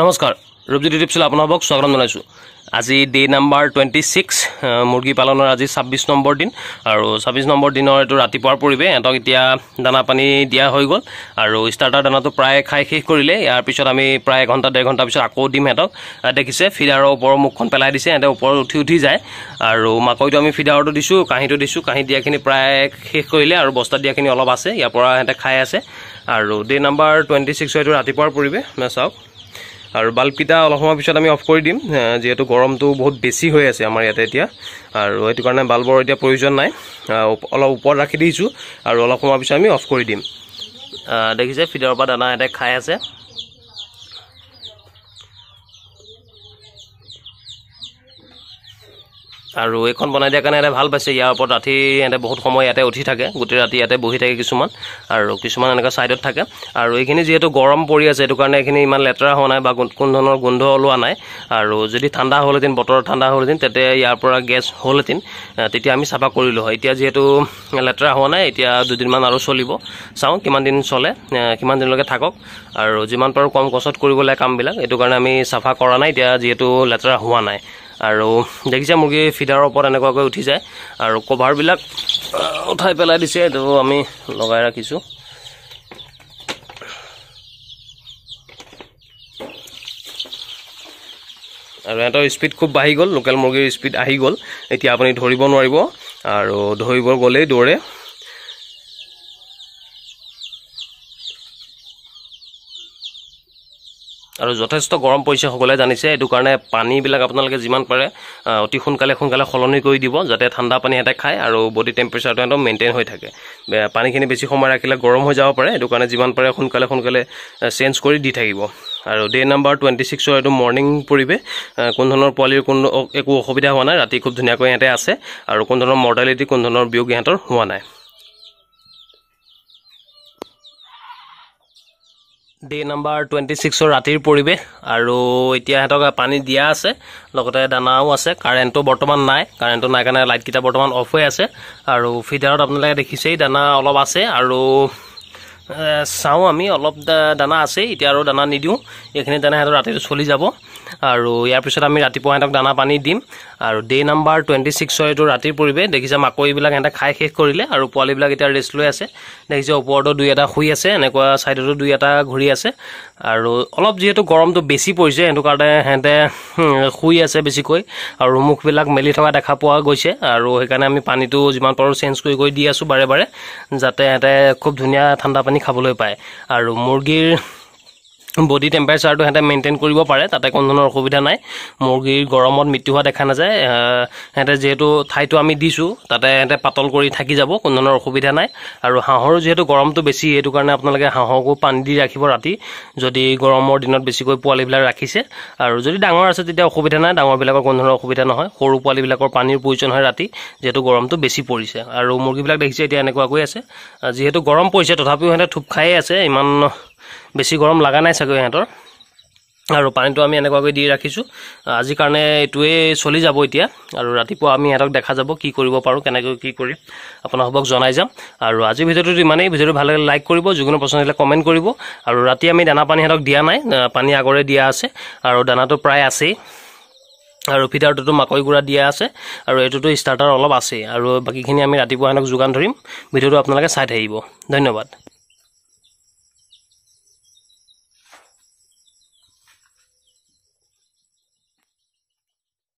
নমস্কাৰ ৰূপজ্যোতি দীপ চিলা আপোনাৰ স্বাগতম জনাইছোঁ আজি ডে নাম্বাৰ টুৱেণ্টি ছিক্স মুৰ্গী পালনৰ আজি ছাব্বিছ নম্বৰ দিন আৰু ছাব্বিছ নম্বৰ দিনৰ এইটো ৰাতিপুৱাৰ পৰিৱেশ সিহঁতক এতিয়া দানা পানী দিয়া হৈ গ'ল আৰু ষ্টাৰ্টাৰ দানাটো প্ৰায় খাই শেষ কৰিলে ইয়াৰ পিছত আমি প্ৰায় এঘণ্টা ডেৰ ঘণ্টাৰ পিছত আকৌ দিম সিহঁতক দেখিছে ফিডাৰৰ ওপৰৰ মুখখন পেলাই দিছে সিহঁতে ওপৰত উঠি উঠি যায় আৰু মাকৈটো আমি ফিডাৰটো দিছোঁ কাঁহীটো দিছোঁ কাঁহী দিয়াখিনি প্ৰায় শেষ কৰিলে আৰু বস্তাত দিয়াখিনি অলপ আছে ইয়াৰ পৰা সিহঁতে খাই আছে আৰু ডে নাম্বাৰ টুৱেণ্টি ছিক্সৰ এইটো ৰাতিপুৱাৰ পৰিৱেশ চাওক আৰু বাল্বকেইটা অলপ সময়ৰ পিছত আমি অফ কৰি দিম যিহেতু গৰমটো বহুত বেছি হৈ আছে আমাৰ ইয়াতে এতিয়া আৰু সেইটো কাৰণে বাল্বৰ এতিয়া প্ৰয়োজন নাই অলপ ওপৰত ৰাখি দিছোঁ আৰু অলপ সময়ৰ পিছত আমি অফ কৰি দিম দেখিছে ফিডৰ পৰা দানা এটা খাই আছে আৰু এইখন বনাই দিয়াৰ কাৰণে ভাল পাইছে ইয়াৰ ওপৰত ৰাতি ইয়াতে বহুত সময় ইয়াতে উঠি থাকে গোটেই ৰাতি ইয়াতে বহি থাকে কিছুমান আৰু কিছুমান এনেকুৱা ছাইডত থাকে আৰু এইখিনি যিহেতু গৰম পৰি আছে সেইটো কাৰণে এইখিনি ইমান লেতেৰা হোৱা নাই বা কোনো ধৰণৰ গোন্ধ ওলোৱা নাই আৰু যদি ঠাণ্ডা হ'লহেঁতেন বতৰ ঠাণ্ডা হ'লহেঁতেন তেতিয়া ইয়াৰ পৰা গেছ হ'লহেঁতেন তেতিয়া আমি চাফা কৰিলোঁ হয় এতিয়া যিহেতু লেতেৰা হোৱা নাই এতিয়া দুদিনমান আৰু চলিব চাওঁ কিমান দিন চলে কিমান দিনলৈকে থাকক আৰু যিমান পাৰোঁ কম কষ্ট কৰিব লাগে কামবিলাক এইটো কাৰণে আমি চাফা কৰা নাই এতিয়া যিহেতু লেতেৰা হোৱা নাই আৰু দেখিছে মুৰ্গী ফিডাৰৰ ওপৰত এনেকুৱাকৈ উঠি যায় আৰু কভাৰবিলাক উঠাই পেলাই দিছে এইটো আমি লগাই ৰাখিছোঁ আৰু সিহঁতৰ স্পীড খুব বাঢ়ি গ'ল লোকেল মুৰ্গীৰ স্পীড আহি গ'ল এতিয়া আপুনি ধৰিব নোৱাৰিব আৰু ধৰিব গ'লেই দৌৰে আৰু যথেষ্ট গৰম পৰিছে সকলোৱে জানিছে এইটো কাৰণে পানীবিলাক আপোনালোকে যিমান পাৰে অতি সোনকালে সোনকালে সলনি কৰি দিব যাতে ঠাণ্ডা পানী সিহঁতে খায় আৰু বডি টেম্পাৰেচাৰটো সিহঁতৰ মেইনটেইন হৈ থাকে পানীখিনি বেছি সময় ৰাখিলে গৰম হৈ যাব পাৰে সেইটো কাৰণে যিমান পাৰে সোনকালে সোনকালে চেঞ্জ কৰি দি থাকিব আৰু ডে' নাম্বাৰ টুৱেণ্টি ছিক্সৰ এইটো মৰ্ণিং পৰিৱেশ কোনো ধৰণৰ পোৱালিৰ কোনো একো অসুবিধা হোৱা নাই ৰাতি খুব ধুনীয়াকৈ ইহঁতে আছে আৰু কোনো ধৰণৰ মৰ্টেলিটি কোনো ধৰণৰ বিয়োগ ইহঁতৰ হোৱা নাই ডে নাম্বাৰ টুৱেণ্টি ছিক্সৰ ৰাতিৰ পৰিৱেশ আৰু এতিয়া সিহঁতক পানী দিয়া আছে লগতে দানাও আছে কাৰেণ্টো বৰ্তমান নাই কাৰেণ্টো নাই কাৰণে লাইটকেইটা বৰ্তমান অফ হৈ আছে আৰু ফিডাৰত আপোনালোকে দেখিছেই দানা অলপ আছে আৰু চাওঁ আমি অলপ দানা আছেই এতিয়া আৰু দানা নিদিওঁ এইখিনি দানা সিহঁতৰ ৰাতিটো চলি যাব আৰু ইয়াৰ পিছত আমি ৰাতিপুৱা সিহঁতক দানা পানী দিম আৰু ডে নাম্বাৰ টুৱেণ্টি ছিক্স হয় এইটো ৰাতিৰ পৰিৱেশ দেখিছে মাকৈবিলাক সিহঁতে খাই শেষ কৰিলে আৰু পোৱালিবিলাক এতিয়া ৰেষ্ট লৈ আছে দেখিছে ওপৰতো দুই এটা শুই আছে এনেকুৱা ছাইডতো দুই এটা ঘূৰি আছে আৰু অলপ যিহেতু গৰমটো বেছি পৰিছে সেইটো কাৰণে সিহঁতে শুই আছে বেছিকৈ আৰু মুখবিলাক মেলি থকা দেখা পোৱা গৈছে আৰু সেইকাৰণে আমি পানীটো যিমান পাৰোঁ চেঞ্জ কৰি কৰি দি আছোঁ বাৰে বাৰে যাতে সিহঁতে খুব ধুনীয়া ঠাণ্ডা পানী খাবলৈ পায় আৰু মুৰ্গীৰ বডি টেম্পাৰেচাৰটো সিহঁতে মেইনটেইন কৰিব পাৰে তাতে কোনো ধৰণৰ অসুবিধা নাই মুৰ্গীৰ গৰমত মৃত্যু হোৱা দেখা নাযায় সিহঁতে যিহেতু ঠাইটো আমি দিছোঁ তাতে সিহঁতে পাতল কৰি থাকি যাব কোনো ধৰণৰ অসুবিধা নাই আৰু হাঁহৰো যিহেতু গৰমটো বেছি সেইটো কাৰণে আপোনালোকে হাঁহকো পানী দি ৰাখিব ৰাতি যদি গৰমৰ দিনত বেছিকৈ পোৱালিবিলাক ৰাখিছে আৰু যদি ডাঙৰ আছে তেতিয়া অসুবিধা নাই ডাঙৰবিলাকৰ কোনো ধৰণৰ অসুবিধা নহয় সৰু পোৱালিবিলাকৰ পানীৰ প্ৰয়োজন হয় ৰাতি যিহেতু গৰমটো বেছি পৰিছে আৰু মুৰ্গীবিলাক দেখিছে এতিয়া এনেকুৱাকৈ আছে যিহেতু গৰম পৰিছে তথাপিও সিহঁতে থোপ খায়েই আছে ইমান বেছি গৰম লগা নাই চাগৈ সিহঁতৰ আৰু পানীটো আমি এনেকুৱাকৈ দি ৰাখিছোঁ আজিৰ কাৰণে এইটোৱেই চলি যাব এতিয়া আৰু ৰাতিপুৱা আমি সিহঁতক দেখা যাব কি কৰিব পাৰোঁ কেনেকৈ কি কৰিম আপোনাৰ সবক জনাই যাম আৰু আজিৰ ভিডিঅ'টো ইমানেই ভিডিঅ'টো ভাল লাগে লাইক কৰিব যিকোনো প্ৰশ্ন আহিলে কমেণ্ট কৰিব আৰু ৰাতি আমি দানা পানী সিহঁতক দিয়া নাই পানী আগৰে দিয়া আছে আৰু দানাটো প্ৰায় আছেই আৰু ফিটাৰটোতো মাকৈ গুড়া দিয়া আছে আৰু এইটোতো ষ্টাৰ্টাৰ অলপ আছেই আৰু বাকীখিনি আমি ৰাতিপুৱা সিহঁতক যোগান ধৰিম ভিডিঅ'টো আপোনালোকে চাই থাকিব ধন্যবাদ